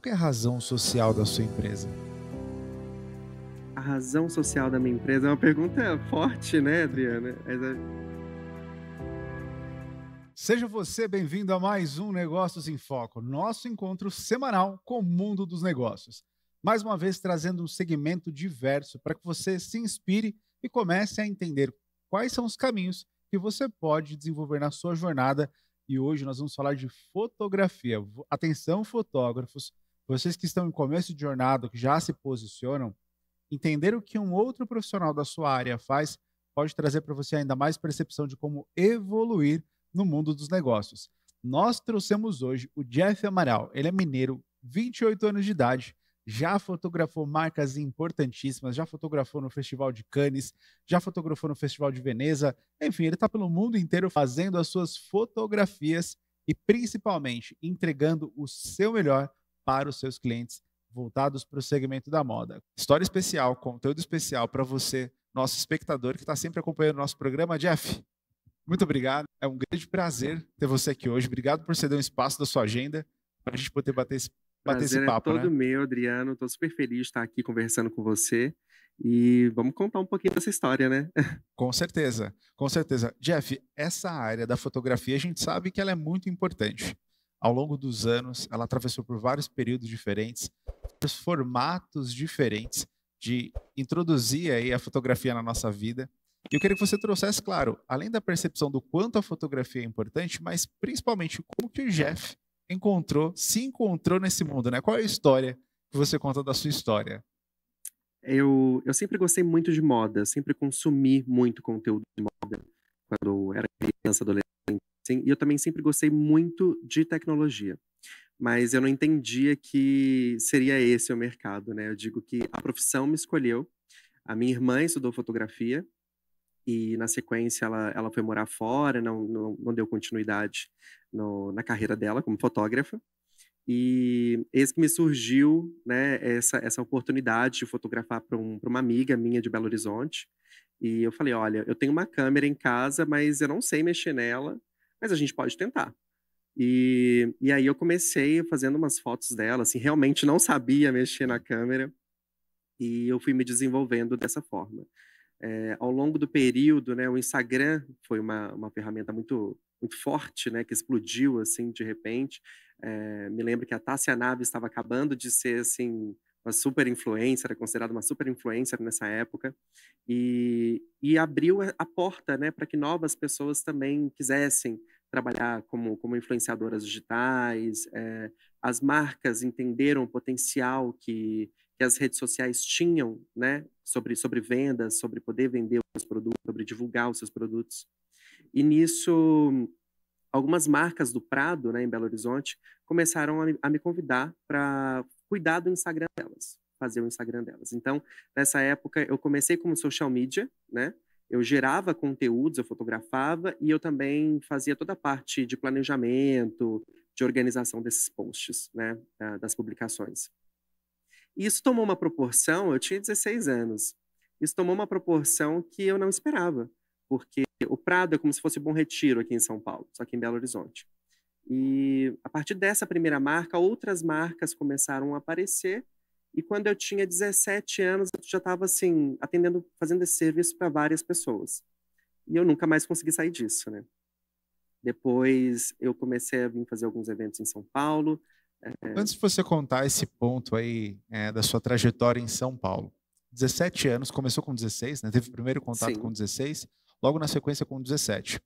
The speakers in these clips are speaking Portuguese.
qual é a razão social da sua empresa? A razão social da minha empresa é uma pergunta forte, né, Adriana? É... Seja você bem-vindo a mais um Negócios em Foco, nosso encontro semanal com o mundo dos negócios. Mais uma vez trazendo um segmento diverso para que você se inspire e comece a entender quais são os caminhos que você pode desenvolver na sua jornada. E hoje nós vamos falar de fotografia. Atenção, fotógrafos, vocês que estão em começo de jornada, que já se posicionam, entender o que um outro profissional da sua área faz pode trazer para você ainda mais percepção de como evoluir no mundo dos negócios. Nós trouxemos hoje o Jeff Amaral. Ele é mineiro, 28 anos de idade, já fotografou marcas importantíssimas, já fotografou no Festival de Cannes, já fotografou no Festival de Veneza. Enfim, ele está pelo mundo inteiro fazendo as suas fotografias e principalmente entregando o seu melhor para os seus clientes voltados para o segmento da moda. História especial, conteúdo especial para você, nosso espectador que está sempre acompanhando o nosso programa. Jeff, muito obrigado. É um grande prazer ter você aqui hoje. Obrigado por ceder um espaço da sua agenda para a gente poder bater esse, bater esse é papo. É todo né? meu, Adriano. Estou super feliz de estar aqui conversando com você. E vamos contar um pouquinho dessa história, né? Com certeza, com certeza. Jeff, essa área da fotografia a gente sabe que ela é muito importante ao longo dos anos, ela atravessou por vários períodos diferentes, vários formatos diferentes de introduzir aí a fotografia na nossa vida. E eu queria que você trouxesse, claro, além da percepção do quanto a fotografia é importante, mas principalmente como que o Jeff encontrou, se encontrou nesse mundo, né? Qual é a história que você conta da sua história? Eu, eu sempre gostei muito de moda, sempre consumi muito conteúdo de moda quando era criança, adolescente e eu também sempre gostei muito de tecnologia. Mas eu não entendia que seria esse o mercado, né? Eu digo que a profissão me escolheu. A minha irmã estudou fotografia e, na sequência, ela, ela foi morar fora, não, não, não deu continuidade no, na carreira dela como fotógrafa. E esse que me surgiu, né, essa, essa oportunidade de fotografar para um, uma amiga minha de Belo Horizonte. E eu falei, olha, eu tenho uma câmera em casa, mas eu não sei mexer nela mas a gente pode tentar. E, e aí eu comecei fazendo umas fotos dela, assim, realmente não sabia mexer na câmera, e eu fui me desenvolvendo dessa forma. É, ao longo do período, né, o Instagram foi uma, uma ferramenta muito, muito forte, né, que explodiu, assim, de repente. É, me lembro que a Tássia Nave estava acabando de ser, assim, uma super influencer, é considerada uma super influencer nessa época, e, e abriu a porta né, para que novas pessoas também quisessem trabalhar como, como influenciadoras digitais. É, as marcas entenderam o potencial que, que as redes sociais tinham né, sobre, sobre vendas, sobre poder vender os seus produtos, sobre divulgar os seus produtos. E nisso, algumas marcas do Prado, né, em Belo Horizonte, começaram a, a me convidar para cuidar do Instagram delas, fazer o Instagram delas. Então, nessa época, eu comecei como social media, né? Eu gerava conteúdos, eu fotografava e eu também fazia toda a parte de planejamento, de organização desses posts, né? Das publicações. E isso tomou uma proporção, eu tinha 16 anos, isso tomou uma proporção que eu não esperava, porque o Prado é como se fosse Bom Retiro aqui em São Paulo, só que em Belo Horizonte. E a partir dessa primeira marca, outras marcas começaram a aparecer. E quando eu tinha 17 anos, eu já estava assim, atendendo, fazendo esse serviço para várias pessoas. E eu nunca mais consegui sair disso, né? Depois eu comecei a vir fazer alguns eventos em São Paulo. Eh, Antes de você contar esse ponto aí é, da sua trajetória em São Paulo, 17 anos, começou com 16, né? Teve o primeiro contato Sim. com 16, logo na sequência com 17.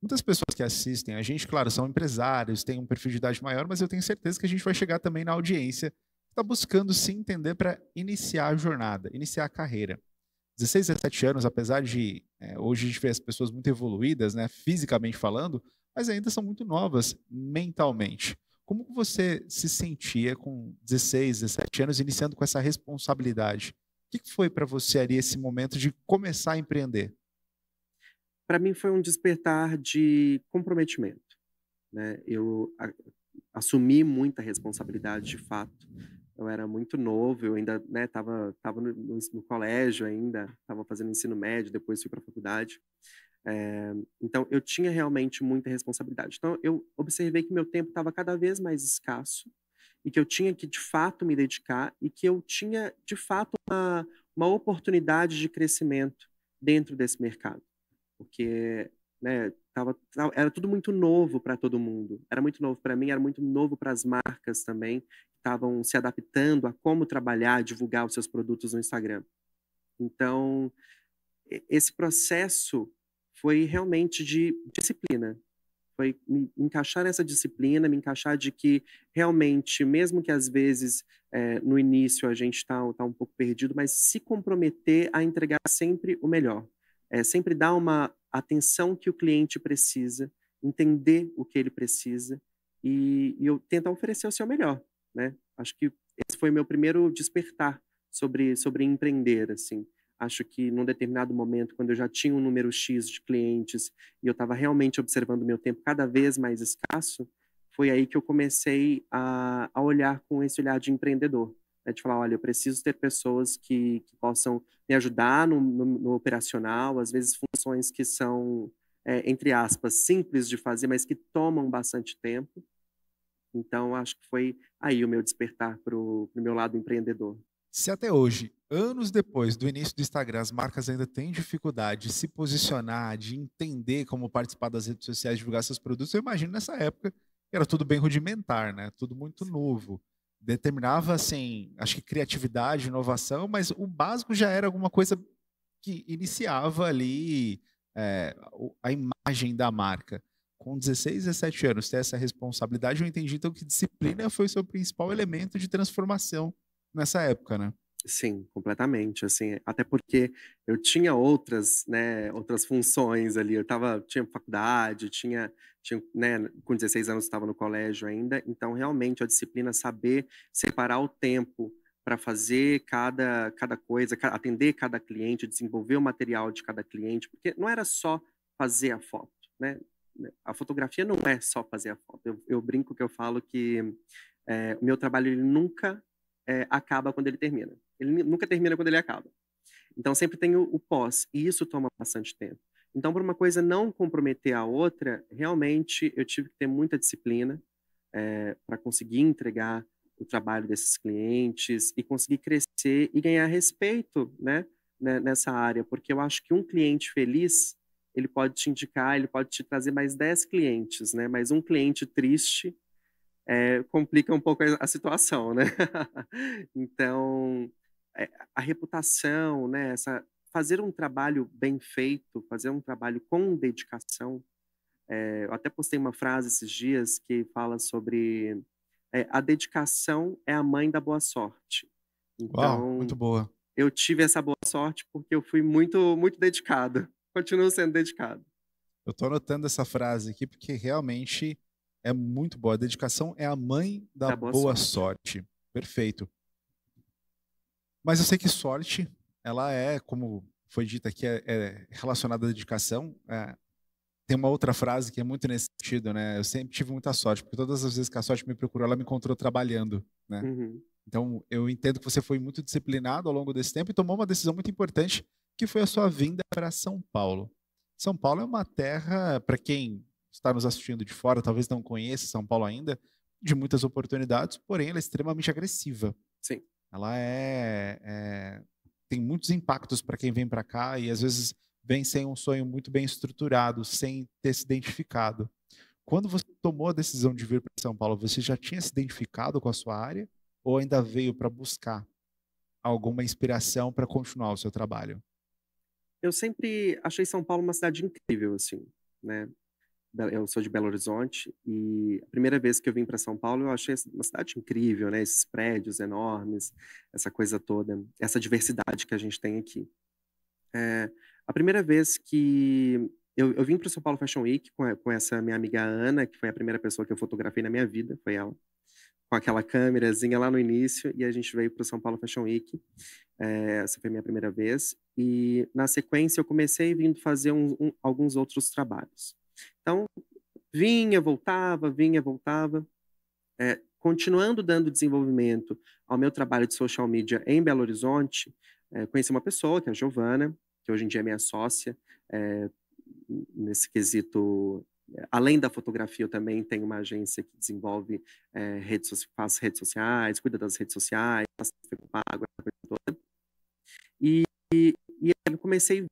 Muitas pessoas que assistem a gente, claro, são empresários, têm um perfil de idade maior, mas eu tenho certeza que a gente vai chegar também na audiência que está buscando se entender para iniciar a jornada, iniciar a carreira. 16, 17 anos, apesar de é, hoje a gente ver as pessoas muito evoluídas, né, fisicamente falando, mas ainda são muito novas mentalmente. Como você se sentia com 16, 17 anos, iniciando com essa responsabilidade? O que foi para você ali esse momento de começar a empreender? para mim foi um despertar de comprometimento. Né? Eu a, assumi muita responsabilidade, de fato. Eu era muito novo, eu ainda estava né, tava, tava no, no, no colégio ainda, estava fazendo ensino médio, depois fui para a faculdade. É, então, eu tinha realmente muita responsabilidade. Então, eu observei que meu tempo estava cada vez mais escasso e que eu tinha que, de fato, me dedicar e que eu tinha, de fato, uma, uma oportunidade de crescimento dentro desse mercado porque né, tava, tava, era tudo muito novo para todo mundo. Era muito novo para mim, era muito novo para as marcas também, que estavam se adaptando a como trabalhar, divulgar os seus produtos no Instagram. Então, esse processo foi realmente de disciplina. Foi me encaixar nessa disciplina, me encaixar de que realmente, mesmo que às vezes é, no início a gente está tá um pouco perdido, mas se comprometer a entregar sempre o melhor é, sempre dar uma atenção que o cliente precisa, entender o que ele precisa e, e eu tentar oferecer o seu melhor, né? Acho que esse foi meu primeiro despertar sobre sobre empreender, assim. Acho que num determinado momento, quando eu já tinha um número X de clientes e eu estava realmente observando meu tempo cada vez mais escasso, foi aí que eu comecei a, a olhar com esse olhar de empreendedor né, de falar, olha, eu preciso ter pessoas que, que possam me ajudar no, no, no, operacional, às vezes funções que são, é, entre aspas, simples de fazer, mas que tomam bastante tempo. Então, acho que foi aí o meu despertar para o meu lado empreendedor. Se até hoje, anos depois do início do Instagram, as marcas ainda têm dificuldade de se posicionar, de entender como participar das redes sociais, divulgar seus produtos, eu imagino nessa época que era tudo bem rudimentar, né? Tudo muito novo determinava assim, acho que criatividade, inovação, mas o básico já era alguma coisa que iniciava ali é, a imagem da marca. Com 16, 17 anos, ter essa responsabilidade, eu entendi então que disciplina foi o seu principal elemento de transformação nessa época, né? Sim, completamente, assim, até porque eu tinha outras, né, outras funções ali, eu tava, tinha faculdade, tinha, tinha né, com 16 anos estava no colégio ainda, então realmente a disciplina saber separar o tempo para fazer cada, cada coisa, atender cada cliente, desenvolver o material de cada cliente, porque não era só fazer a foto, né? né a fotografia não é só fazer a foto. Eu, eu brinco que eu falo que é, o meu trabalho ele nunca é, acaba quando ele termina. Ele nunca termina quando ele acaba. Então, sempre tem o, o pós, e isso toma bastante tempo. Então, para uma coisa não comprometer a outra, realmente eu tive que ter muita disciplina é, eh, para conseguir entregar o trabalho desses clientes e conseguir crescer e ganhar respeito né, né, nessa área, porque eu acho que um cliente feliz, ele pode te indicar, ele pode te trazer mais 10 clientes, né? mas um cliente triste é, complica um pouco a situação. Né? então, eh, a reputação, né? Essa, fazer um trabalho bem feito, fazer um trabalho com dedicação. É, eu até postei uma frase esses dias que fala sobre é, a dedicação é a mãe da boa sorte. Então, Uau, muito boa. Eu tive essa boa sorte porque eu fui muito, muito dedicado. Continuo sendo dedicado. Eu estou anotando essa frase aqui porque realmente é muito boa. A dedicação é a mãe da, da boa, boa sorte. sorte. Perfeito. Mas eu sei que sorte, ela é, como foi dito aqui, é, é relacionada à dedicação. É, tem uma outra frase que é muito nesse sentido, né? Eu sempre tive muita sorte, porque todas as vezes que a sorte me procurou, ela me encontrou trabalhando, né? Uhum. Então, eu entendo que você foi muito disciplinado ao longo desse tempo e tomou uma decisão muito importante, que foi a sua vinda para São Paulo. São Paulo é uma terra, para quem está nos assistindo de fora, talvez não conheça São Paulo ainda, de muitas oportunidades, porém ela é extremamente agressiva. Sim ela é, é tem muitos impactos para quem vem para cá e às vezes vem sem um sonho muito bem estruturado, sem ter se identificado. Quando você tomou a decisão de vir para São Paulo, você já tinha se identificado com a sua área ou ainda veio para buscar alguma inspiração para continuar o seu trabalho? Eu sempre achei São Paulo uma cidade incrível, assim, né? eu sou de Belo Horizonte e a primeira vez que eu vim para São Paulo eu achei assim, uma cidade incrível, né? Esses prédios enormes, essa coisa toda, essa diversidade que a gente tem aqui. É, a primeira vez que eu, eu vim para o São Paulo Fashion Week com, com, essa minha amiga Ana, que foi a primeira pessoa que eu fotografei na minha vida, foi ela, com aquela câmerazinha lá no início, e a gente veio para o São Paulo Fashion Week. É, essa foi a minha primeira vez. E na sequência eu comecei vindo fazer um, um, alguns outros trabalhos. Então, vinha, voltava, vinha, voltava. É, continuando dando desenvolvimento ao meu trabalho de social media em Belo Horizonte, é, conheci uma pessoa, que é a Giovana, que hoje em dia é minha sócia, é, nesse quesito. É, além da fotografia, eu também tenho uma agência que desenvolve é, redes, faz redes sociais, cuida das redes sociais, faz pago, coisa toda. E, e, e eu comecei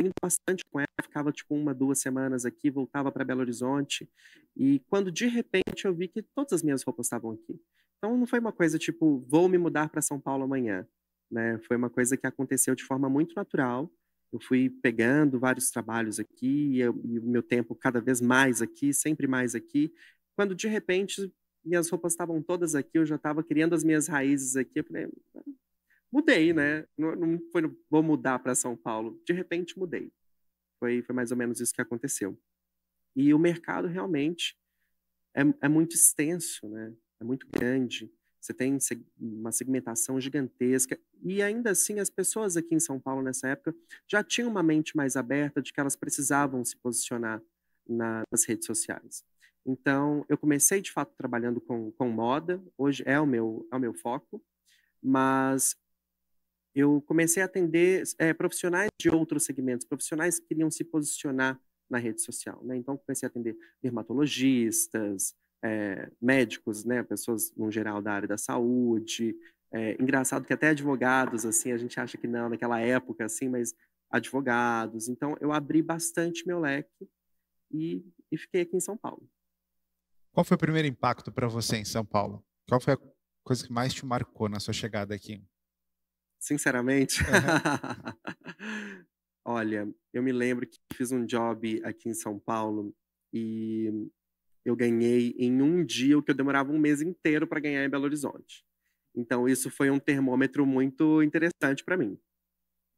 indo bastante com ela, ficava tipo uma, duas semanas aqui, voltava para Belo Horizonte. E quando de repente eu vi que todas as minhas roupas estavam aqui. Então não foi uma coisa tipo, vou me mudar para São Paulo amanhã, né? Foi uma coisa que aconteceu de forma muito natural. Eu fui pegando vários trabalhos aqui e, e o meu tempo cada vez mais aqui, sempre mais aqui. Quando de repente minhas roupas estavam todas aqui, eu já estava criando as minhas raízes aqui. Eu falei, ah, mudei, né? Não, não foi, no, vou mudar para São Paulo. De repente, mudei. Foi, foi mais ou menos isso que aconteceu. E o mercado realmente é, é muito extenso, né? É muito grande. Você tem uma segmentação gigantesca. E ainda assim, as pessoas aqui em São Paulo, nessa época, já tinham uma mente mais aberta de que elas precisavam se posicionar na, nas redes sociais. Então, eu comecei de fato trabalhando com, com moda, hoje é o meu, é o meu foco, mas eu comecei a atender é, profissionais de outros segmentos, profissionais que queriam se posicionar na rede social. Né? Então, comecei a atender dermatologistas, é, médicos, né? pessoas, no geral, da área da saúde. É, engraçado que até advogados, assim, a gente acha que não, naquela época, assim, mas advogados. Então, eu abri bastante meu leque e, e fiquei aqui em São Paulo. Qual foi o primeiro impacto para você em São Paulo? Qual foi a coisa que mais te marcou na sua chegada aqui? Sinceramente? Uhum. Olha, eu me lembro que fiz um job aqui em São Paulo e eu ganhei em um dia o que eu demorava um mês inteiro para ganhar em Belo Horizonte. Então, isso foi um termômetro muito interessante para mim.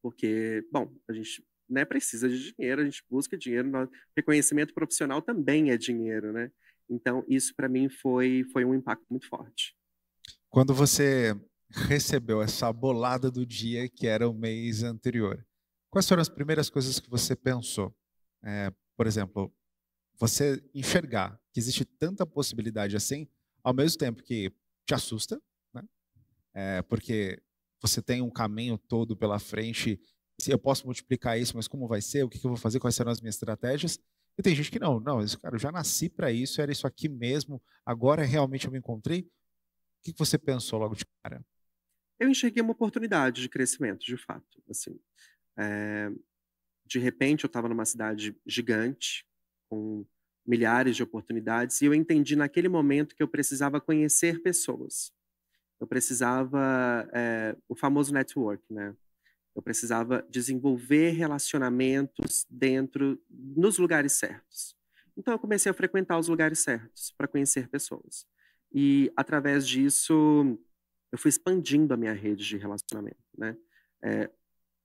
Porque, bom, a gente né, precisa de dinheiro, a gente busca dinheiro, reconhecimento profissional também é dinheiro, né? Então, isso para mim foi, foi um impacto muito forte. Quando você recebeu essa bolada do dia que era o mês anterior. Quais foram as primeiras coisas que você pensou? É, por exemplo, você enxergar que existe tanta possibilidade assim, ao mesmo tempo que te assusta, né? é, porque você tem um caminho todo pela frente. Se Eu posso multiplicar isso, mas como vai ser? O que eu vou fazer? Quais serão as minhas estratégias? E tem gente que não, não, esse cara, eu já nasci para isso, era isso aqui mesmo, agora realmente eu me encontrei. O que você pensou logo de cara? eu enxerguei uma oportunidade de crescimento, de fato. Assim, é, de repente, eu estava numa cidade gigante, com milhares de oportunidades, e eu entendi naquele momento que eu precisava conhecer pessoas. Eu precisava, é, o famoso network, né? Eu precisava desenvolver relacionamentos dentro, nos lugares certos. Então, eu comecei a frequentar os lugares certos para conhecer pessoas. E, através disso, eu fui expandindo a minha rede de relacionamento, né? É,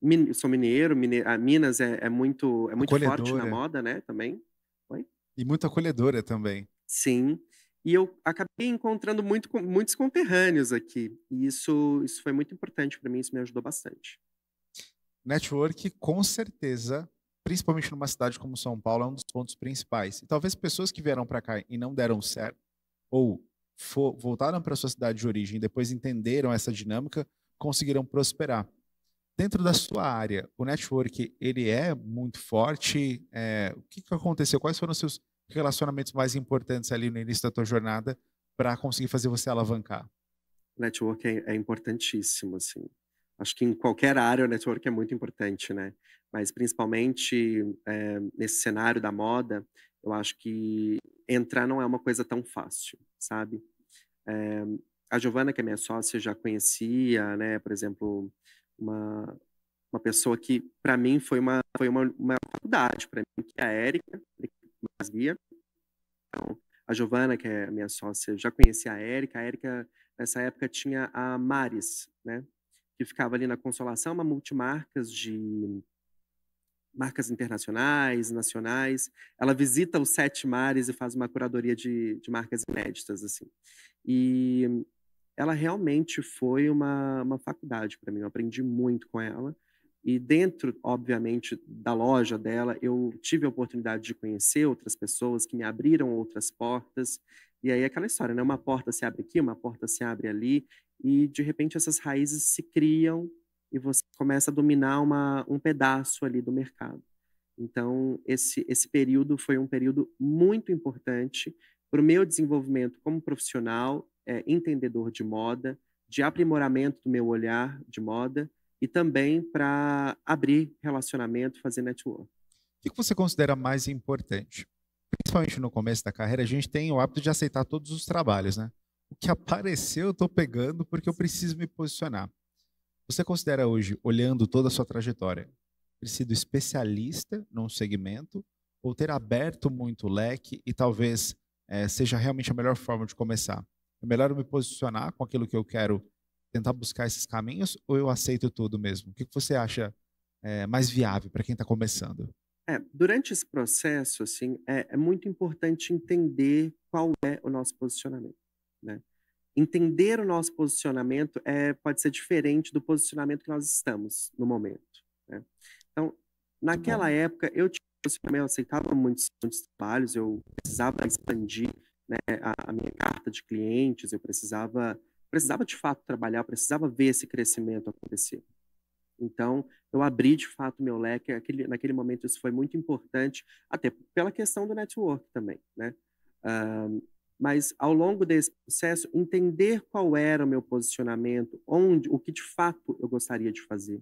min, sou mineiro, mine, a Minas é, é muito, é muito forte na moda, né? Também. Oi? E muito acolhedora também. Sim. E eu acabei encontrando muito, muitos conterrâneos aqui. E isso, isso foi muito importante para mim, isso me ajudou bastante. Network, com certeza, principalmente numa cidade como São Paulo, é um dos pontos principais. E talvez pessoas que vieram para cá e não deram certo, ou voltaram para sua cidade de origem depois entenderam essa dinâmica, conseguiram prosperar. Dentro da sua área, o network ele é muito forte. É, o que, que aconteceu? Quais foram os seus relacionamentos mais importantes ali no início da tua jornada para conseguir fazer você alavancar? Network é, é importantíssimo, assim. Acho que em qualquer área o network é muito importante, né? Mas principalmente é, nesse cenário da moda, eu acho que entrar não é uma coisa tão fácil sabe? É, a Giovana, que é minha sócia, já conhecia, né? Por exemplo, uma, uma pessoa que, para mim, foi uma, foi uma, uma faculdade, para mim, que é a Érica, mais via. Então, a Giovana, que é minha sócia, já conhecia a Érica. A Érica, nessa época, tinha a Maris, né? Que ficava ali na Consolação, uma multimarcas de marcas internacionais, nacionais. Ela visita os sete mares e faz uma curadoria de, de marcas inéditas, assim. E ela realmente foi uma, uma faculdade para mim. Eu aprendi muito com ela. E dentro, obviamente, da loja dela, eu tive a oportunidade de conhecer outras pessoas que me abriram outras portas. E aí aquela história, né? Uma porta se abre aqui, uma porta se abre ali. E, de repente, essas raízes se criam e você começa a dominar uma, um pedaço ali do mercado. Então, esse, esse período foi um período muito importante para o meu desenvolvimento como profissional, é, entendedor de moda, de aprimoramento do meu olhar de moda e também para abrir relacionamento, fazer network. O que você considera mais importante? Principalmente no começo da carreira, a gente tem o hábito de aceitar todos os trabalhos, né? O que apareceu, eu estou pegando porque eu preciso me posicionar. Você considera hoje, olhando toda a sua trajetória, ter sido especialista num segmento ou ter aberto muito o leque e talvez é, seja realmente a melhor forma de começar? É melhor eu me posicionar com aquilo que eu quero, tentar buscar esses caminhos ou eu aceito tudo mesmo? O que você acha é, mais viável para quem está começando? É, durante esse processo, assim, é, é, muito importante entender qual é o nosso posicionamento, né? entender o nosso posicionamento é, pode ser diferente do posicionamento que nós estamos no momento. Né? Então, naquela época, eu tinha um posicionamento, eu aceitava muitos, muitos trabalhos, eu precisava expandir né, a, a, minha carta de clientes, eu precisava, precisava de fato trabalhar, eu precisava ver esse crescimento acontecer. Então, eu abri de fato meu leque. Aquele, naquele momento, isso foi muito importante, até pela questão do network também, né? Um, mas ao longo desse processo entender qual era o meu posicionamento, onde, o que de fato eu gostaria de fazer,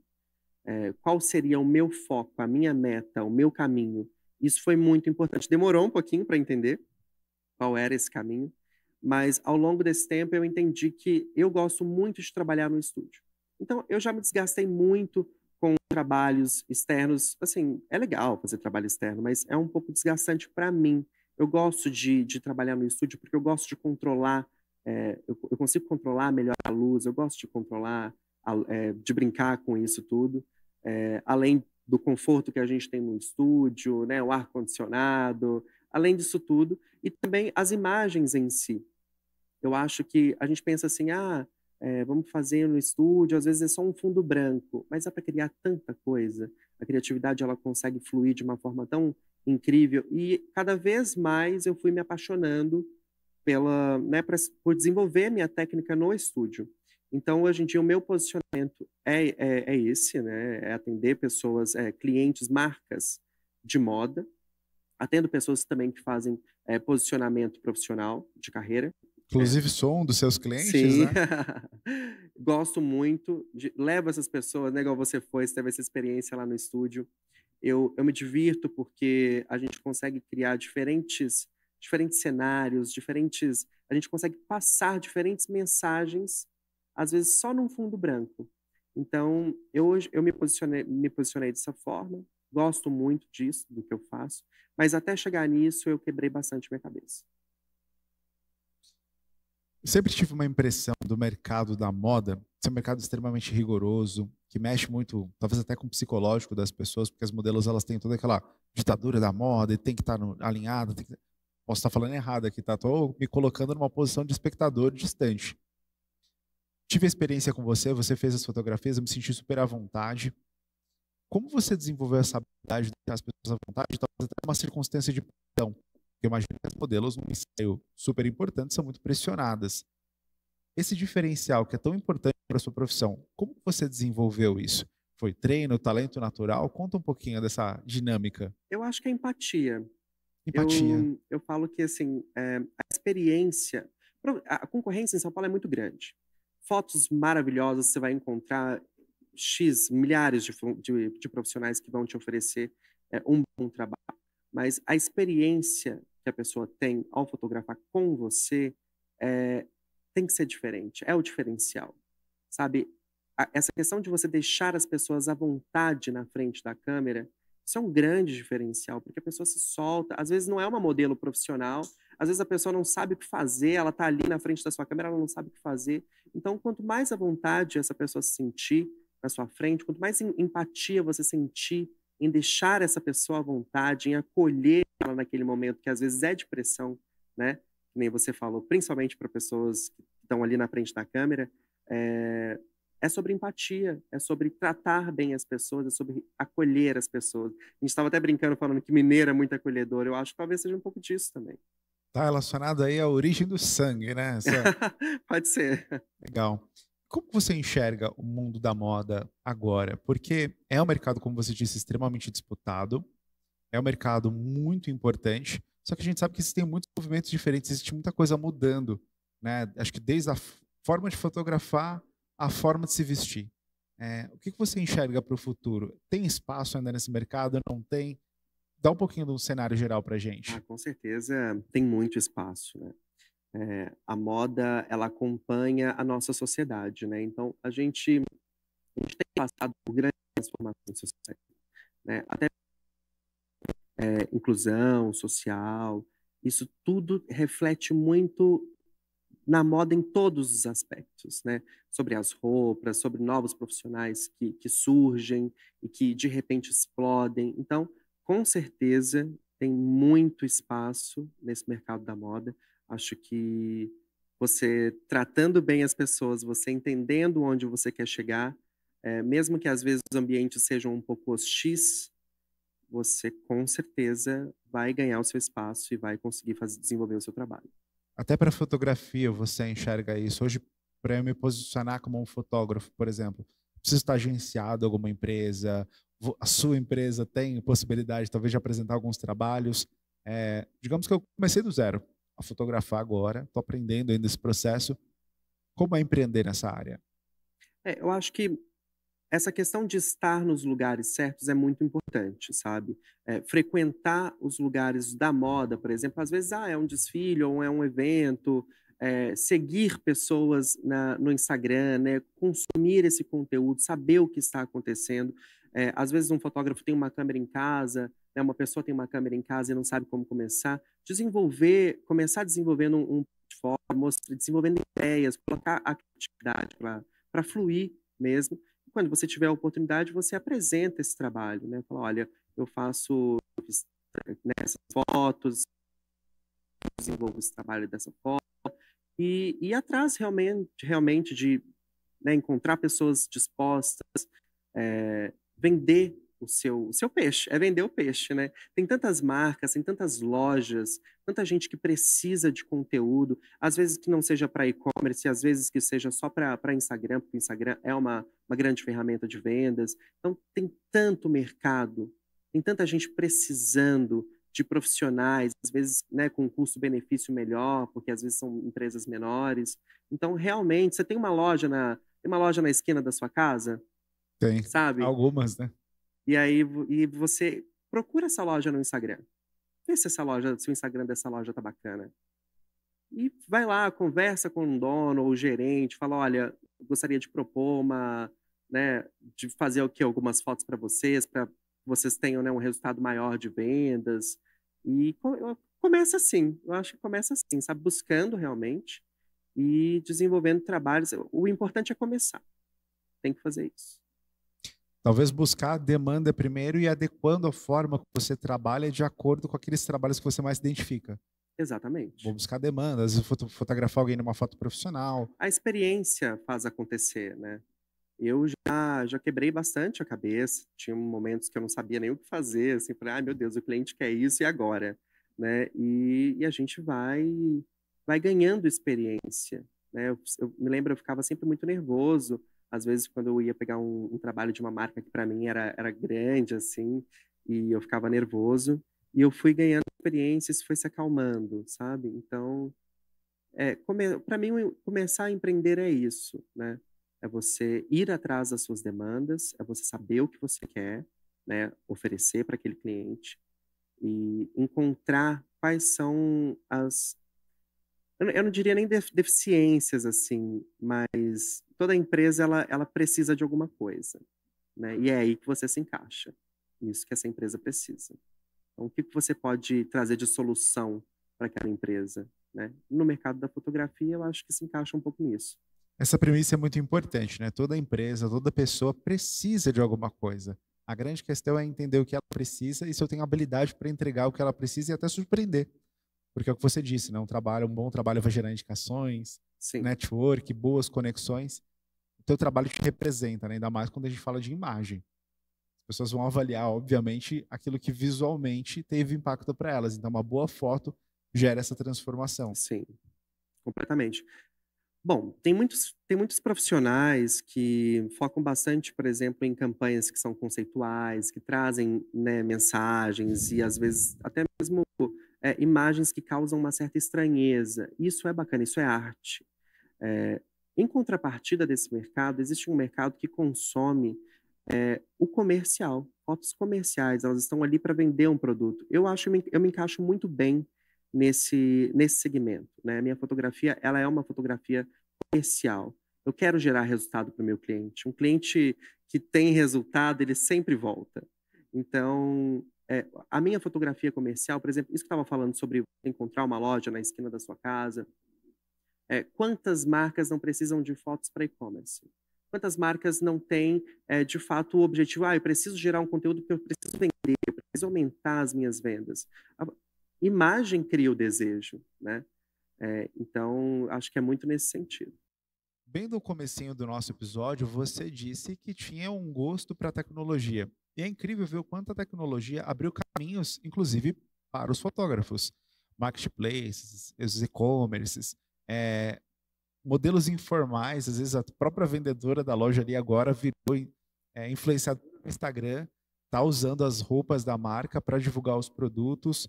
é, qual seria o meu foco, a minha meta, o meu caminho. Isso foi muito importante. Demorou um pouquinho para entender qual era esse caminho, mas ao longo desse tempo eu entendi que eu gosto muito de trabalhar no estúdio. Então eu já me desgastei muito com trabalhos externos. Assim, é legal fazer trabalho externo, mas é um pouco desgastante para mim eu gosto de, de trabalhar no estúdio porque eu gosto de controlar, é, eu, eu, consigo controlar melhor a luz, eu gosto de controlar, a, é, de brincar com isso tudo, é, além do conforto que a gente tem no estúdio, né, o ar-condicionado, além disso tudo, e também as imagens em si. Eu acho que a gente pensa assim, ah, é, vamos fazer no estúdio, às vezes é só um fundo branco, mas é para criar tanta coisa. A criatividade ela consegue fluir de uma forma tão incrível. E cada vez mais eu fui me apaixonando pela, né, pra, por desenvolver minha técnica no estúdio. Então, hoje em dia, o meu posicionamento é, é, é esse, né? É atender pessoas, é, clientes, marcas de moda. Atendo pessoas também que fazem é, posicionamento profissional de carreira. Inclusive, sou um dos seus clientes, Sim. né? Gosto muito. De, levo essas pessoas, né? Igual você foi, você teve essa experiência lá no estúdio. Eu, eu me divirto porque a gente consegue criar diferentes, diferentes cenários, diferentes. A gente consegue passar diferentes mensagens, às vezes só num fundo branco. Então, eu, hoje, eu me, posicionei, me posicionei dessa forma, gosto muito disso, do que eu faço, mas até chegar nisso eu quebrei bastante minha cabeça. Sempre tive uma impressão do mercado da moda esse é um mercado extremamente rigoroso, que mexe muito, talvez até com o psicológico das pessoas, porque as modelos elas têm toda aquela ditadura da moda e tem que estar no, alinhada. Que... Posso estar falando errado aqui, tá? Estou me colocando numa posição de espectador distante. Tive a experiência com você, você fez as fotografias, eu me senti super à vontade. Como você desenvolveu essa habilidade de deixar as pessoas à vontade, talvez até uma circunstância de pressão? Eu imagino que as modelos, num ensaio super importante, são muito pressionadas. Esse diferencial que é tão importante para a sua profissão, como você desenvolveu isso? Foi treino, talento natural? Conta um pouquinho dessa dinâmica. Eu acho que é empatia. Empatia. Eu, eu falo que, assim, é, a experiência... A concorrência em São Paulo é muito grande. Fotos maravilhosas você vai encontrar X milhares de, de, de profissionais que vão te oferecer é, um bom trabalho. Mas a experiência que a pessoa tem ao fotografar com você é, tem que ser diferente, é o diferencial, sabe? Essa questão de você deixar as pessoas à vontade na frente da câmera, isso é um grande diferencial, porque a pessoa se solta. Às vezes não é uma modelo profissional, às vezes a pessoa não sabe o que fazer, ela está ali na frente da sua câmera, ela não sabe o que fazer. Então, quanto mais à vontade essa pessoa se sentir na sua frente, quanto mais empatia você sentir em deixar essa pessoa à vontade, em acolher ela naquele momento, que às vezes é de pressão, né? que nem você falou, principalmente para pessoas que estão ali na frente da câmera, é, é sobre empatia, é sobre tratar bem as pessoas, é sobre acolher as pessoas. A gente estava até brincando falando que mineiro é muito acolhedor, eu acho que talvez seja um pouco disso também. Está relacionado aí à origem do sangue, né? Essa... Pode ser. Legal. Como você enxerga o mundo da moda agora? Porque é um mercado, como você disse, extremamente disputado, é um mercado muito importante, só que a gente sabe que existem muitos movimentos diferentes, existe muita coisa mudando. Né? Acho que desde a forma de fotografar à forma de se vestir. É, o que você enxerga para o futuro? Tem espaço ainda nesse mercado? Não tem? Dá um pouquinho do cenário geral para a gente. Ah, com certeza tem muito espaço. Né? É, a moda ela acompanha a nossa sociedade, né? Então a gente, a gente tem passado por grandes transformações sociais, né? Até é, inclusão social, isso tudo reflete muito na moda em todos os aspectos, né? Sobre as roupas, sobre novos profissionais que, que surgem e que de repente explodem. Então, com certeza, tem muito espaço nesse mercado da moda. Acho que você tratando bem as pessoas, você entendendo onde você quer chegar, é, mesmo que às vezes os ambientes sejam um pouco hostis, você com certeza vai ganhar o seu espaço e vai conseguir fazer, desenvolver o seu trabalho. Até para fotografia você enxerga isso. Hoje, para eu me posicionar como um fotógrafo, por exemplo, preciso estar agenciado a alguma empresa, a sua empresa tem possibilidade talvez de apresentar alguns trabalhos. É, digamos que eu comecei do zero a fotografar agora, estou aprendendo ainda esse processo. Como é empreender nessa área? É, eu acho que essa questão de estar nos lugares certos é muito importante, sabe? É, frequentar os lugares da moda, por exemplo, às vezes ah, é um desfile ou é um evento, é, seguir pessoas na, no Instagram, né? consumir esse conteúdo, saber o que está acontecendo. É, às vezes um fotógrafo tem uma câmera em casa, né? uma pessoa tem uma câmera em casa e não sabe como começar. Desenvolver, começar desenvolvendo um, um portfólio, desenvolvendo ideias, colocar a criatividade para fluir mesmo quando você tiver a oportunidade, você apresenta esse trabalho, né? Fala, olha, eu faço nessas né, fotos, desenvolvo esse trabalho dessa forma, e, e atrás realmente, realmente de né, encontrar pessoas dispostas, é, vender o seu, o seu peixe, é vender o peixe, né? Tem tantas marcas, tem tantas lojas, tanta gente que precisa de conteúdo, às vezes que não seja para e-commerce, às vezes que seja só para Instagram, porque o Instagram é uma, uma grande ferramenta de vendas. Então, tem tanto mercado, tem tanta gente precisando de profissionais, às vezes né, com custo-benefício melhor, porque às vezes são empresas menores. Então, realmente, você tem uma loja na, tem uma loja na esquina da sua casa? Tem. Sabe? Algumas, né? E aí e você procura essa loja no Instagram. Vê se essa loja, se o Instagram dessa loja tá bacana. E vai lá, conversa com o dono ou o gerente, fala: "Olha, gostaria de propor uma, né, de fazer aqui algumas fotos para vocês, para vocês tenham, né, um resultado maior de vendas". E começa assim, eu acho que começa assim, sabe, buscando realmente e desenvolvendo trabalhos. O importante é começar. Tem que fazer isso. Talvez buscar a demanda primeiro e adequando a forma que você trabalha de acordo com aqueles trabalhos que você mais identifica. Exatamente. Vou buscar demanda, às vezes fotografar alguém numa foto profissional. A experiência faz acontecer, né? Eu já, já quebrei bastante a cabeça, tinha momentos que eu não sabia nem o que fazer, assim, falei, ai ah, meu Deus, o cliente quer isso e agora? Né? E, e a gente vai, vai ganhando experiência, né? Eu, eu me lembro, eu ficava sempre muito nervoso, às vezes quando eu ia pegar um, um trabalho de uma marca que para mim era, era grande, assim, e eu ficava nervoso, e eu fui ganhando experiências foi se acalmando, sabe? Então, é, para mim, começar a empreender é isso, né? É você ir atrás das suas demandas, é você saber o que você quer, né? Oferecer para aquele cliente e encontrar quais são as eu, não diria nem deficiências, assim, mas toda empresa, ela, ela precisa de alguma coisa, né? E é aí que você se encaixa, nisso que essa empresa precisa. Então, o que, que você pode trazer de solução para aquela empresa, né? No mercado da fotografia, eu acho que se encaixa um pouco nisso. Essa premissa é muito importante, né? Toda empresa, toda pessoa precisa de alguma coisa. A grande questão é entender o que ela precisa e se eu tenho habilidade para entregar o que ela precisa e até surpreender. Porque é o que você disse, né? Um trabalho, um bom trabalho vai gerar indicações, Sim. network, boas conexões. O teu trabalho te representa, né? ainda mais quando a gente fala de imagem. As pessoas vão avaliar, obviamente, aquilo que visualmente teve impacto para elas. Então, uma boa foto gera essa transformação. Sim, completamente. Bom, tem muitos, tem muitos profissionais que focam bastante, por exemplo, em campanhas que são conceituais, que trazem né, mensagens e às vezes até mesmo é, imagens que causam uma certa estranheza. Isso é bacana, isso é arte. É, em contrapartida desse mercado, existe um mercado que consome é, o comercial, fotos comerciais, elas estão ali para vender um produto. Eu acho, eu me encaixo muito bem nesse, nesse segmento. Né? Minha fotografia, ela é uma fotografia comercial. Eu quero gerar resultado para o meu cliente. Um cliente que tem resultado, ele sempre volta. Então, é, a minha fotografia comercial, por exemplo, isso que estava falando sobre encontrar uma loja na esquina da sua casa. É, quantas marcas não precisam de fotos para e-commerce? Quantas marcas não têm, é, de fato, o objetivo? Ah, eu preciso gerar um conteúdo que eu preciso vender, eu preciso aumentar as minhas vendas. A imagem cria o desejo, né? então, acho que é muito nesse sentido bem do comecinho do nosso episódio, você disse que tinha um gosto para tecnologia. E é incrível ver o quanto a tecnologia abriu caminhos, inclusive para os fotógrafos. Marketplaces, os e-commerces, é, modelos informais, às vezes a própria vendedora da loja ali agora virou é, influenciadora no Instagram, está usando as roupas da marca para divulgar os produtos.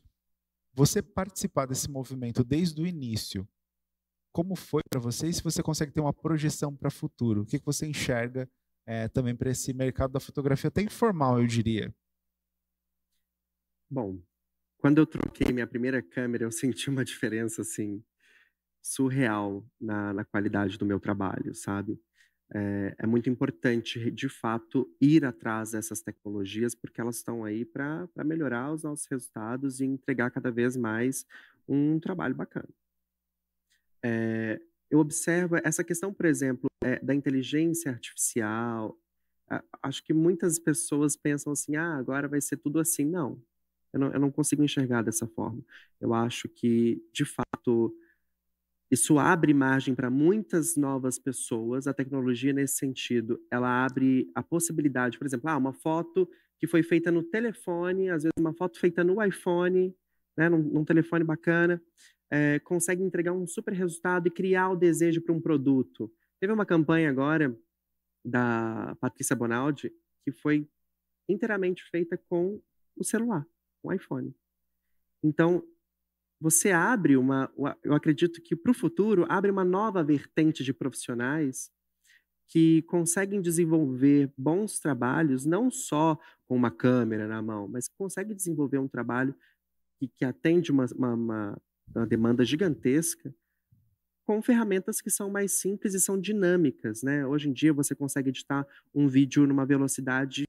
Você participar desse movimento desde o início, como foi para você e se você consegue ter uma projeção para o futuro? O que, que você enxerga é, também para esse mercado da fotografia, até informal, eu diria? Bom, quando eu troquei minha primeira câmera, eu senti uma diferença assim surreal na, na qualidade do meu trabalho, sabe? É, é, muito importante, de fato, ir atrás dessas tecnologias, porque elas estão aí para melhorar os nossos resultados e entregar cada vez mais um trabalho bacana. É, eu observo essa questão, por exemplo, é, da inteligência artificial. Acho que muitas pessoas pensam assim, ah, agora vai ser tudo assim. Não, eu não, eu não consigo enxergar dessa forma. Eu acho que, de fato, isso abre margem para muitas novas pessoas. A tecnologia, nesse sentido, ela abre a possibilidade, por exemplo, ah, uma foto que foi feita no telefone, às vezes uma foto feita no iPhone, né, num, num telefone bacana é, consegue entregar um super resultado e criar o desejo para um produto. Teve uma campanha agora da Patrícia Bonaldi que foi inteiramente feita com o celular, com o iPhone. Então, você abre uma, eu acredito que para o futuro, abre uma nova vertente de profissionais que conseguem desenvolver bons trabalhos, não só com uma câmera na mão, mas conseguem desenvolver um trabalho que, que atende uma, uma, uma é uma demanda gigantesca com ferramentas que são mais simples e são dinâmicas, né? Hoje em dia você consegue editar um vídeo numa velocidade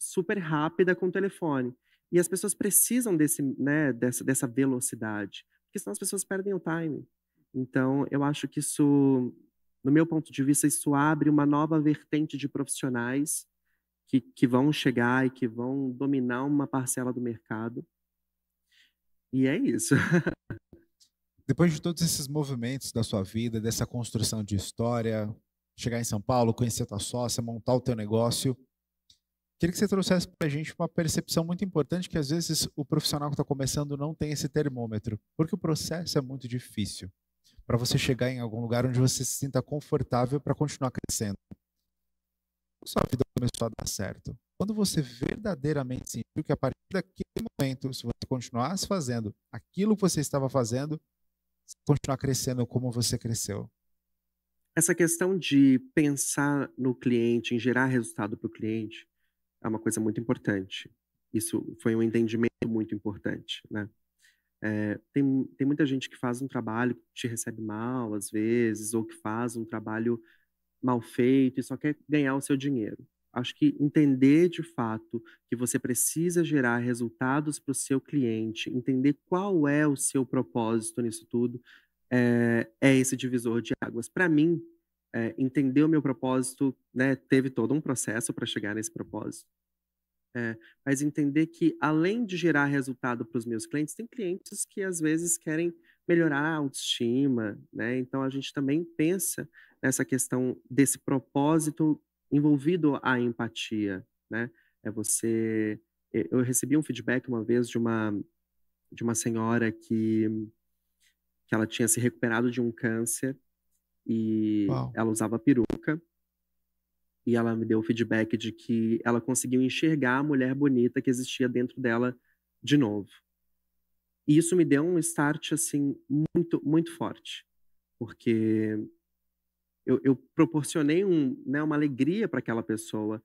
super rápida com o telefone. E as pessoas precisam desse, né, dessa, dessa velocidade, porque senão as pessoas perdem o time. Então, eu acho que isso, no meu ponto de vista, isso abre uma nova vertente de profissionais que, que vão chegar e que vão dominar uma parcela do mercado e é isso. Depois de todos esses movimentos da sua vida, dessa construção de história, chegar em São Paulo, conhecer a tua sócia, montar o teu negócio, queria que você trouxesse para a gente uma percepção muito importante que às vezes o profissional que está começando não tem esse termômetro, porque o processo é muito difícil para você chegar em algum lugar onde você se sinta confortável para continuar crescendo. sua vida começou a dar certo? Quando você verdadeiramente sentiu que a daquele momento, se você continuasse fazendo aquilo que você estava fazendo, continuar crescendo como você cresceu. Essa questão de pensar no cliente, em gerar resultado para o cliente, é uma coisa muito importante. Isso foi um entendimento muito importante, né? É, tem, tem muita gente que faz um trabalho que te recebe mal, às vezes, ou que faz um trabalho mal feito e só quer ganhar o seu dinheiro acho que entender de fato que você precisa gerar resultados para o seu cliente, entender qual é o seu propósito nisso tudo, é, é esse divisor de águas. Para mim, é, entender o meu propósito, né, teve todo um processo para chegar nesse propósito. É, mas entender que, além de gerar resultado para os meus clientes, tem clientes que às vezes querem melhorar a autoestima, né? Então a gente também pensa nessa questão desse propósito envolvido a empatia, né? É você eu recebi um feedback uma vez de uma de uma senhora que que ela tinha se recuperado de um câncer e Uau. ela usava peruca e ela me deu o feedback de que ela conseguiu enxergar a mulher bonita que existia dentro dela de novo. E isso me deu um start assim muito muito forte, porque eu, eu proporcionei um, né, uma alegria para aquela pessoa.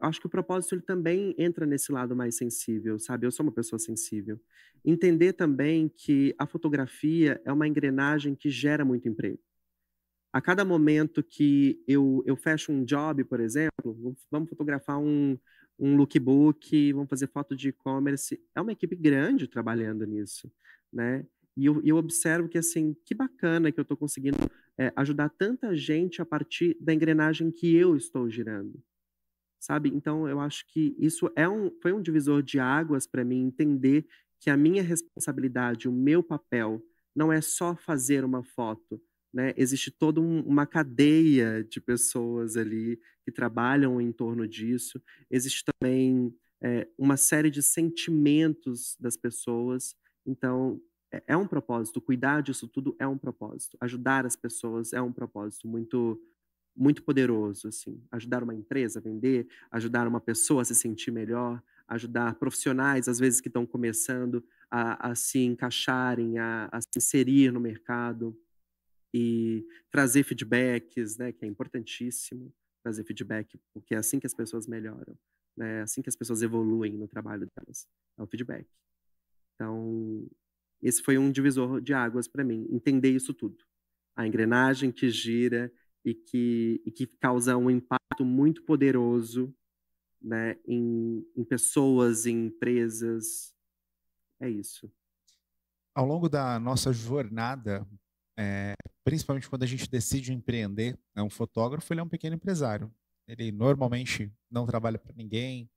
Acho que o propósito ele também entra nesse lado mais sensível, sabe? Eu sou uma pessoa sensível. Entender também que a fotografia é uma engrenagem que gera muito emprego. A cada momento que eu, eu fecho um job, por exemplo, vamos fotografar um, um lookbook, vamos fazer foto de e-commerce. É uma equipe grande trabalhando nisso, né? E eu, eu observo que, assim, que bacana que eu estou conseguindo é, ajudar tanta gente a partir da engrenagem que eu estou girando, sabe? Então, eu acho que isso é um, foi um divisor de águas para mim entender que a minha responsabilidade, o meu papel, não é só fazer uma foto, né? Existe toda um, uma cadeia de pessoas ali que trabalham em torno disso. Existe também é, uma série de sentimentos das pessoas. Então, é, é um propósito, cuidar disso tudo é um propósito, ajudar as pessoas é um propósito muito muito poderoso, assim, ajudar uma empresa a vender, ajudar uma pessoa a se sentir melhor, ajudar profissionais, às vezes que estão começando a, a se encaixarem, a, a, se inserir no mercado e trazer feedbacks, né, que é importantíssimo trazer feedback, porque é assim que as pessoas melhoram, né, é assim que as pessoas evoluem no trabalho delas, é o feedback. Então, esse foi um divisor de águas para mim, entender isso tudo. A engrenagem que gira e que, e que causa um impacto muito poderoso né, em, em pessoas, em empresas. É isso. Ao longo da nossa jornada, é, principalmente quando a gente decide empreender, é um fotógrafo ele é um pequeno empresário. Ele normalmente não trabalha para ninguém,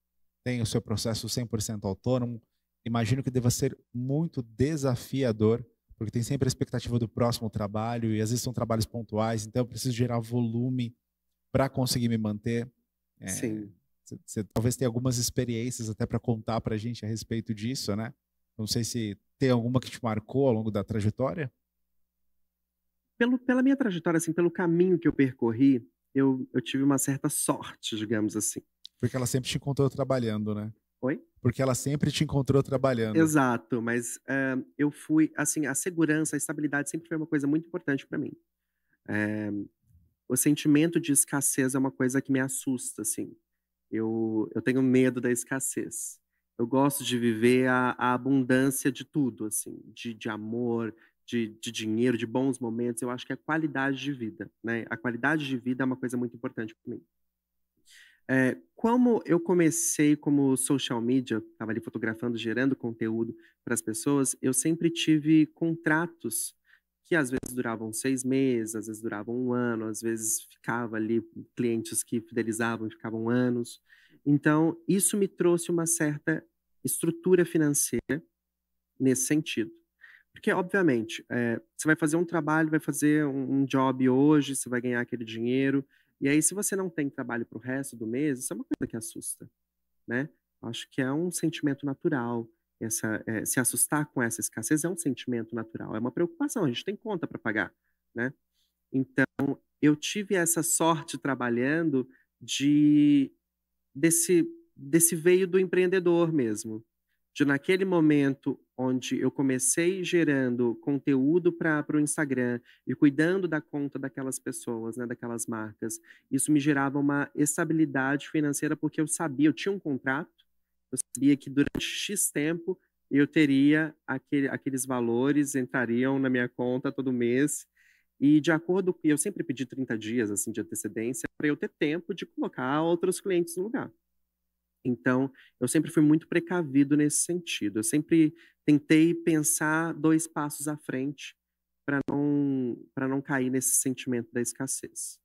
tem o seu processo 100% autônomo, imagino que deva ser muito desafiador, porque tem sempre a expectativa do próximo trabalho, e às vezes são trabalhos pontuais, então eu preciso gerar volume para conseguir me manter. É, Sim. Você, talvez tenha algumas experiências até para contar para a gente a respeito disso, né? Não sei se tem alguma que te marcou ao longo da trajetória. Pelo, pela minha trajetória, assim, pelo caminho que eu percorri, eu, eu tive uma certa sorte, digamos assim. Porque ela sempre te encontrou trabalhando, né? Oi? Porque ela sempre te encontrou trabalhando. Exato, mas eh, eu fui, assim, a segurança, a estabilidade sempre foi uma coisa muito importante para mim. Eh, o sentimento de escassez é uma coisa que me assusta, assim. Eu, eu tenho medo da escassez. Eu gosto de viver a, a abundância de tudo, assim, de, de amor, de, de, dinheiro, de bons momentos. Eu acho que é qualidade de vida, né? A qualidade de vida é uma coisa muito importante para mim. É, como eu comecei como social media, estava ali fotografando, gerando conteúdo para as pessoas, eu sempre tive contratos que às vezes duravam seis meses, às vezes duravam um ano, às vezes ficava ali clientes que fidelizavam e ficavam anos. Então, isso me trouxe uma certa estrutura financeira nesse sentido. Porque, obviamente, é, você vai fazer um trabalho, vai fazer um, um job hoje, você vai ganhar aquele dinheiro, e aí, se você não tem trabalho para o resto do mês, isso é uma coisa que assusta, né? Acho que é um sentimento natural. Essa, é, se assustar com essa escassez é um sentimento natural, é uma preocupação. A gente tem conta para pagar, né? Então, eu tive essa sorte trabalhando de desse desse veio do empreendedor mesmo, de naquele momento onde eu comecei gerando conteúdo para o Instagram e cuidando da conta daquelas pessoas, né, daquelas marcas, isso me gerava uma estabilidade financeira porque eu sabia, eu tinha um contrato, eu sabia que durante X tempo eu teria aquele, aqueles valores, entrariam na minha conta todo mês. E de acordo com. Eu sempre pedi 30 dias assim, de antecedência para eu ter tempo de colocar outros clientes no lugar. Então, eu sempre fui muito precavido nesse sentido. Eu sempre tentei pensar dois passos à frente para não para não cair nesse sentimento da escassez.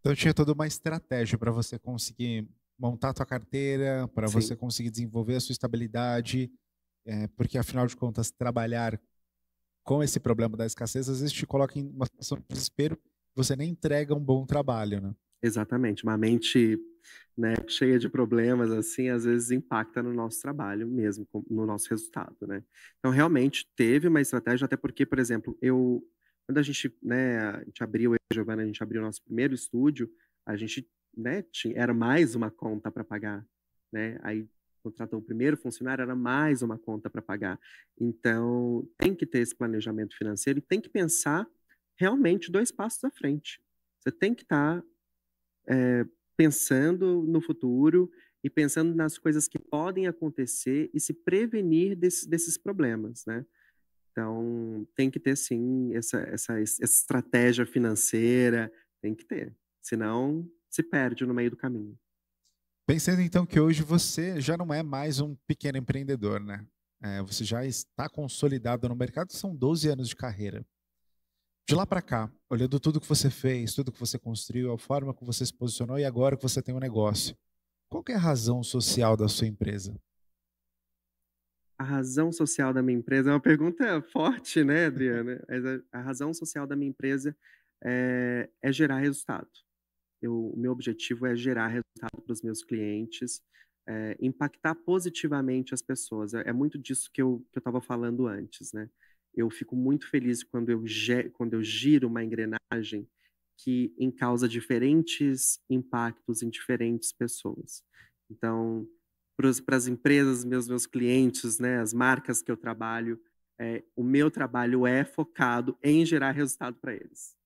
Então tinha toda uma estratégia para você conseguir montar a sua carteira, para você conseguir desenvolver a sua estabilidade, é, porque afinal de contas trabalhar com esse problema da escassez às vezes te coloca em uma situação de desespero, você nem entrega um bom trabalho, né? Exatamente, uma mente né, cheia de problemas, assim, às vezes impacta no nosso trabalho mesmo, no nosso resultado, né? Então, realmente, teve uma estratégia, até porque, por exemplo, eu, quando a gente, né, a gente abriu, eu e a Giovana, a gente abriu o nosso primeiro estúdio, a gente, né, tinha, era mais uma conta para pagar, né? Aí, contratou o primeiro funcionário, era mais uma conta para pagar. Então, tem que ter esse planejamento financeiro e tem que pensar realmente dois passos à frente. Você tem que estar tá, é, pensando no futuro e pensando nas coisas que podem acontecer e se prevenir desse, desses problemas, né? Então, tem que ter, sim, essa, essa, essa estratégia financeira, tem que ter. Senão, se perde no meio do caminho. Pensando, então, que hoje você já não é mais um pequeno empreendedor, né? É, você já está consolidado no mercado, são 12 anos de carreira de lá para cá, olhando tudo que você fez, tudo que você construiu, a forma que você se posicionou e agora que você tem um negócio, qual é a razão social da sua empresa? A razão social da minha empresa é uma pergunta forte, né, Adriana? a razão social da minha empresa é, é gerar resultado. Eu, o meu objetivo é gerar resultado para os meus clientes, é, impactar positivamente as pessoas. É, é muito disso que eu estava que eu falando antes, né? Eu fico muito feliz quando eu, quando eu giro uma engrenagem que em causa diferentes impactos em diferentes pessoas. Então, para as empresas, meus, meus clientes, né, as marcas que eu trabalho, é, o meu trabalho é focado em gerar resultado para eles.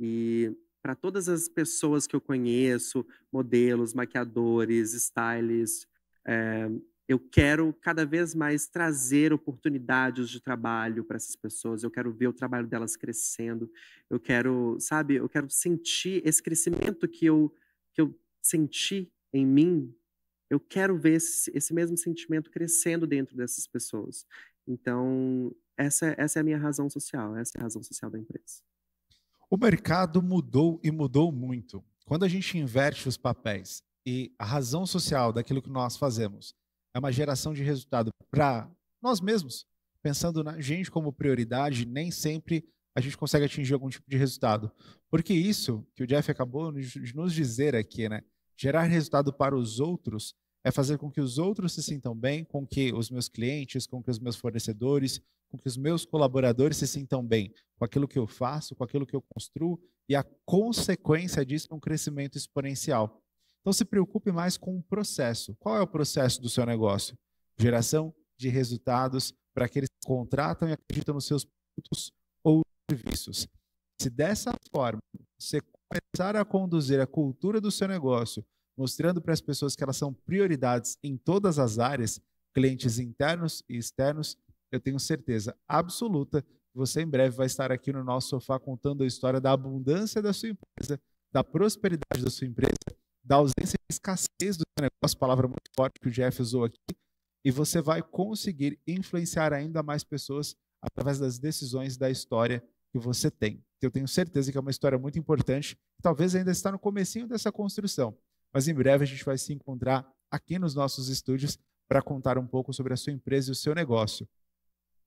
E para todas as pessoas que eu conheço, modelos, maquiadores, stylists, é, eu quero cada vez mais trazer oportunidades de trabalho para essas pessoas. Eu quero ver o trabalho delas crescendo. Eu quero, sabe, eu quero sentir esse crescimento que eu, que eu senti em mim. Eu quero ver esse, esse mesmo sentimento crescendo dentro dessas pessoas. Então, essa, essa é a minha razão social, essa é a razão social da empresa. O mercado mudou e mudou muito. Quando a gente inverte os papéis e a razão social daquilo que nós fazemos é uma geração de resultado para nós mesmos, pensando na gente como prioridade, nem sempre a gente consegue atingir algum tipo de resultado. Porque isso que o Jeff acabou de nos dizer aqui, né? Gerar resultado para os outros é fazer com que os outros se sintam bem, com que os meus clientes, com que os meus fornecedores, com que os meus colaboradores se sintam bem com aquilo que eu faço, com aquilo que eu construo, e a consequência disso é um crescimento exponencial. Então se preocupe mais com o processo. Qual é o processo do seu negócio? Geração de resultados para aqueles que contratam e acreditam nos seus produtos ou serviços. Se dessa forma você começar a conduzir a cultura do seu negócio, mostrando para as pessoas que elas são prioridades em todas as áreas, clientes internos e externos, eu tenho certeza absoluta que você em breve vai estar aqui no nosso sofá contando a história da abundância da sua empresa, da prosperidade da sua empresa da ausência de escassez do negócio, palavra muito forte que o Jeff usou aqui, e você vai conseguir influenciar ainda mais pessoas através das decisões da história que você tem. Eu tenho certeza que é uma história muito importante, talvez ainda está no comecinho dessa construção, mas em breve a gente vai se encontrar aqui nos nossos estúdios para contar um pouco sobre a sua empresa e o seu negócio.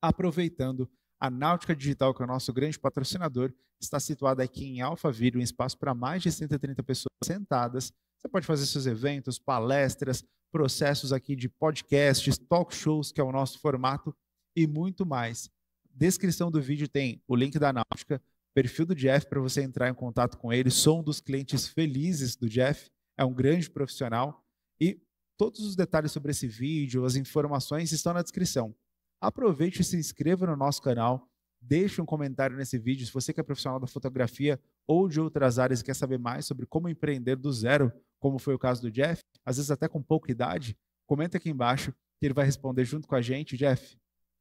Aproveitando, a Náutica Digital, que é o nosso grande patrocinador, está situada aqui em Alphaville, um espaço para mais de 130 pessoas sentadas, você pode fazer seus eventos, palestras, processos aqui de podcasts, talk shows, que é o nosso formato, e muito mais. Descrição do vídeo tem o link da Náutica, perfil do Jeff para você entrar em contato com ele. Sou um dos clientes felizes do Jeff, é um grande profissional. E todos os detalhes sobre esse vídeo, as informações estão na descrição. Aproveite e se inscreva no nosso canal. Deixe um comentário nesse vídeo se você que é profissional da fotografia ou de outras áreas e quer saber mais sobre como empreender do zero como foi o caso do Jeff, às vezes até com pouca idade, comenta aqui embaixo que ele vai responder junto com a gente. Jeff,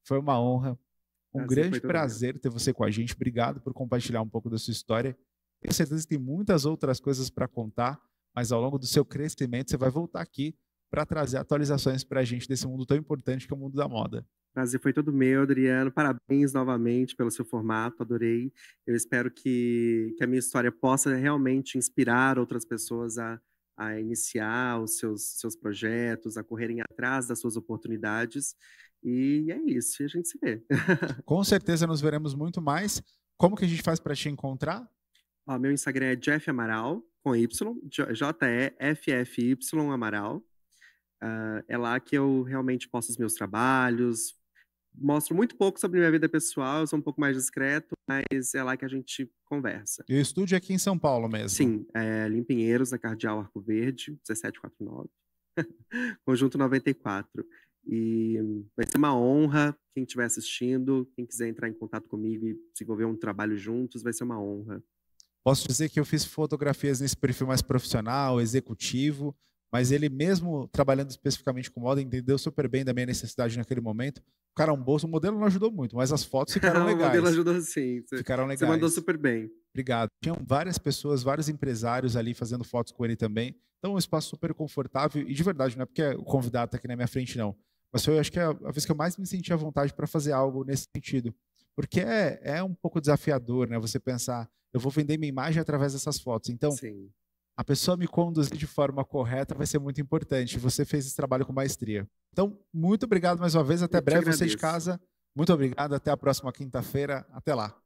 foi uma honra, um prazer, grande prazer ter você com a gente. Obrigado por compartilhar um pouco da sua história. Tenho certeza que tem muitas outras coisas para contar, mas ao longo do seu crescimento você vai voltar aqui para trazer atualizações para a gente desse mundo tão importante que é o mundo da moda. Prazer foi todo meu, Adriano. Parabéns novamente pelo seu formato, adorei. Eu espero que, que a minha história possa realmente inspirar outras pessoas a a iniciar os seus, seus projetos, a correrem atrás das suas oportunidades. E é isso, a gente se vê. Com certeza nos veremos muito mais. Como que a gente faz para te encontrar? Ó, meu Instagram é Jeff Amaral, com Y, J-E-F-F-Y Amaral. Uh, é lá que eu realmente posto os meus trabalhos, mostro muito pouco sobre minha vida pessoal, sou um pouco mais discreto, mas é lá que a gente conversa. E o estúdio é aqui em São Paulo mesmo? Sim, é ali em Pinheiros, na Cardeal Arco Verde, 1749, Conjunto 94. E vai ser uma honra quem estiver assistindo, quem quiser entrar em contato comigo e desenvolver um trabalho juntos, vai ser uma honra. Posso dizer que eu fiz fotografias nesse perfil mais profissional, executivo, mas ele mesmo trabalhando especificamente com moda, entendeu super bem da minha necessidade naquele momento. O cara é um bolso, o modelo não ajudou muito, mas as fotos ficaram legais. o modelo ajudou sim. ficaram legais. Você mandou super bem. Obrigado. Tinham várias pessoas, vários empresários ali fazendo fotos com ele também. Então, um espaço super confortável. E de verdade, não é porque é o convidado está aqui na minha frente, não. Mas foi, acho que, é a vez que eu mais me senti à vontade para fazer algo nesse sentido. Porque é, é um pouco desafiador, né? Você pensar, eu vou vender minha imagem através dessas fotos. Então, Sim a pessoa me conduzir de forma correta vai ser muito importante. Você fez esse trabalho com maestria. Então, muito obrigado mais uma vez. Até Eu breve, você de casa. Muito obrigado. Até a próxima quinta-feira. Até lá.